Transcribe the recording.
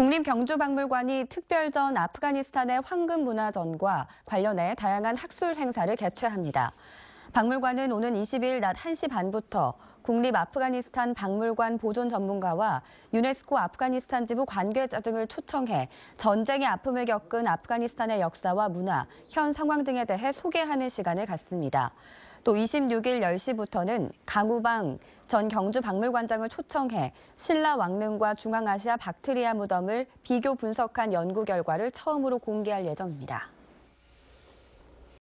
국립경주박물관이 특별전 아프가니스탄의 황금문화전과 관련해 다양한 학술 행사를 개최합니다. 박물관은 오는 20일 낮 1시 반부터 국립 아프가니스탄 박물관 보존 전문가와 유네스코 아프가니스탄 지부 관계자 등을 초청해 전쟁의 아픔을 겪은 아프가니스탄의 역사와 문화, 현 상황 등에 대해 소개하는 시간을 갖습니다. 또 26일 10시부터는 강우방 전 경주 박물관장을 초청해 신라 왕릉과 중앙아시아 박트리아 무덤을 비교 분석한 연구 결과를 처음으로 공개할 예정입니다.